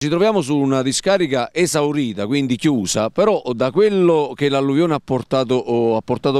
Ci troviamo su una discarica esaurita, quindi chiusa, però da quello che l'alluvione ha, ha portato,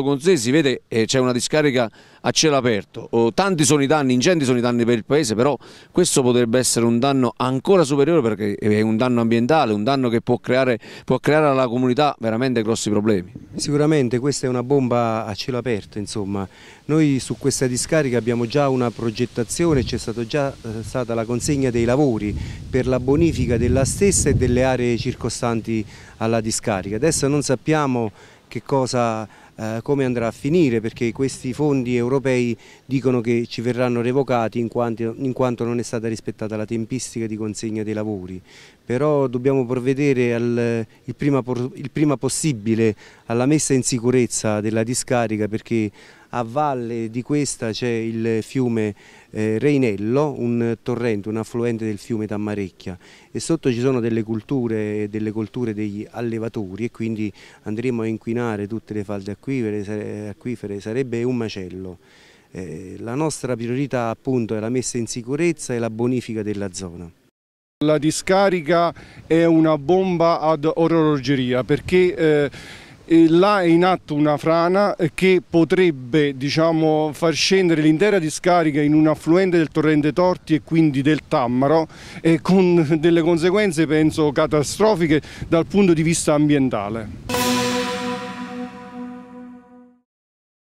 con sé si vede che eh, c'è una discarica a cielo aperto. Oh, tanti sono i danni, ingenti sono i danni per il paese, però questo potrebbe essere un danno ancora superiore perché è un danno ambientale, un danno che può creare, può creare alla comunità veramente grossi problemi. Sicuramente questa è una bomba a cielo aperto, insomma. Noi su questa discarica abbiamo già una progettazione, c'è stata già eh, stata la consegna dei lavori per la bonifica della stessa e delle aree circostanti alla discarica. Adesso non sappiamo che cosa eh, come andrà a finire perché questi fondi europei dicono che ci verranno revocati in quanto, in quanto non è stata rispettata la tempistica di consegna dei lavori. Però dobbiamo provvedere al, il, prima, il prima possibile alla messa in sicurezza della discarica perché a valle di questa c'è il fiume eh, Reinello, un torrente, un affluente del fiume Tammarecchia e sotto ci sono delle culture, delle colture degli allevatori e quindi andremo a inquinare tutte le falde acquifere, acquifere sarebbe un macello. Eh, la nostra priorità appunto è la messa in sicurezza e la bonifica della zona. La discarica è una bomba ad orologeria perché eh, là è in atto una frana che potrebbe diciamo, far scendere l'intera discarica in un affluente del torrente Torti e quindi del Tammaro con delle conseguenze penso catastrofiche dal punto di vista ambientale.